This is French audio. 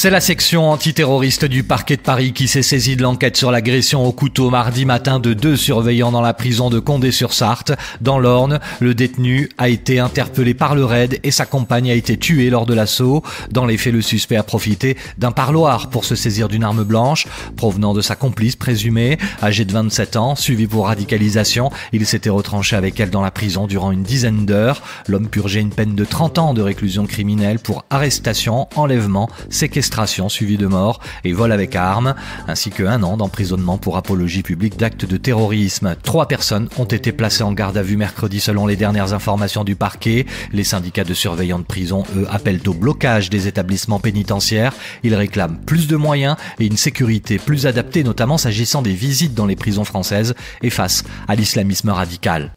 C'est la section antiterroriste du parquet de Paris qui s'est saisie de l'enquête sur l'agression au couteau mardi matin de deux surveillants dans la prison de Condé-sur-Sarthe. Dans l'Orne, le détenu a été interpellé par le raid et sa compagne a été tuée lors de l'assaut. Dans les faits, le suspect a profité d'un parloir pour se saisir d'une arme blanche provenant de sa complice présumée, âgée de 27 ans, suivie pour radicalisation. Il s'était retranché avec elle dans la prison durant une dizaine d'heures. L'homme purgeait une peine de 30 ans de réclusion criminelle pour arrestation, enlèvement, séquestration suivi suivie de mort et vol avec arme, ainsi que un an d'emprisonnement pour apologie publique d'actes de terrorisme. Trois personnes ont été placées en garde à vue mercredi selon les dernières informations du parquet. Les syndicats de surveillants de prison, eux, appellent au blocage des établissements pénitentiaires. Ils réclament plus de moyens et une sécurité plus adaptée, notamment s'agissant des visites dans les prisons françaises et face à l'islamisme radical.